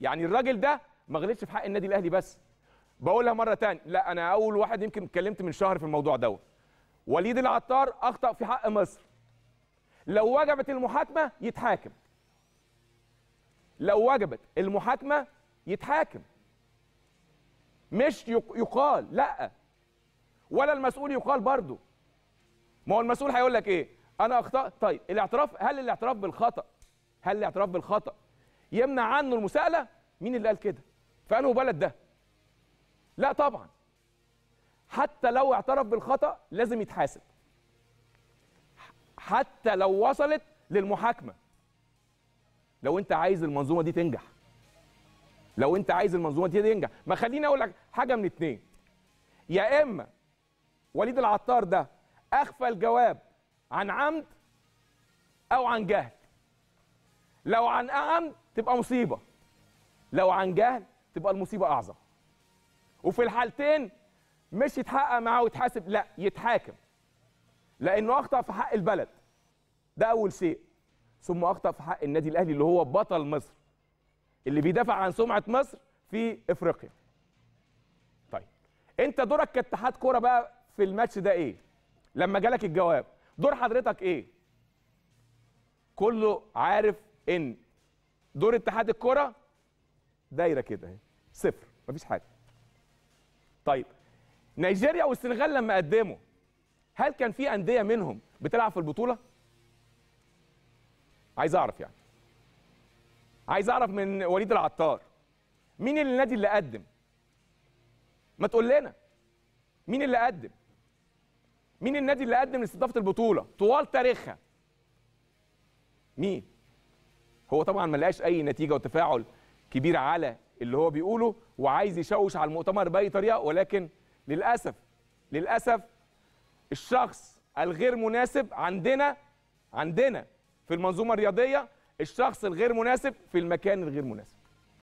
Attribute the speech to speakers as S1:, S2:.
S1: يعني الراجل ده ما غلطش في حق النادي الاهلي بس بقولها مره ثانيه لا انا اول واحد يمكن اتكلمت من شهر في الموضوع دوت وليد العطار اخطا في حق مصر لو وجبت المحاكمه يتحاكم لو وجبت المحاكمه يتحاكم مش يقال لا ولا المسؤول يقال برضه ما هو المسؤول هيقول لك ايه انا اخطات طيب الاعتراف هل الاعتراف بالخطا هل الاعتراف بالخطا يمنع عنه المساءله مين اللي قال كده في انه بلد ده لا طبعا حتى لو اعترف بالخطا لازم يتحاسب حتى لو وصلت للمحاكمه لو انت عايز المنظومه دي تنجح لو انت عايز المنظومه دي تنجح ما خليني اقول لك حاجه من اتنين يا اما وليد العطار ده اخفى الجواب عن عمد او عن جهل لو عن عمد تبقى مصيبه لو عن جهل تبقى المصيبه اعظم وفي الحالتين مش يتحقق معاه ويتحاسب لا يتحاكم لانه اخطا في حق البلد ده اول شيء ثم اخطا في حق النادي الاهلي اللي هو بطل مصر اللي بيدافع عن سمعه مصر في افريقيا طيب انت دورك كاتحاد كوره بقى في الماتش ده ايه لما جالك الجواب دور حضرتك ايه كله عارف ان دور اتحاد الكره دايره كده اهي صفر مفيش حاجه طيب نيجيريا والسنغال لما قدموا هل كان في انديه منهم بتلعب في البطوله عايز اعرف يعني عايز اعرف من وليد العطار مين النادي اللي قدم ما تقول لنا مين اللي قدم مين النادي اللي قدم لاستضافه البطوله طوال تاريخها مين هو طبعا ما لقاش اي نتيجه وتفاعل كبير على اللي هو بيقوله وعايز يشوش على المؤتمر باي طريقه ولكن للاسف للاسف الشخص الغير مناسب عندنا عندنا في المنظومه الرياضيه الشخص الغير مناسب في المكان الغير مناسب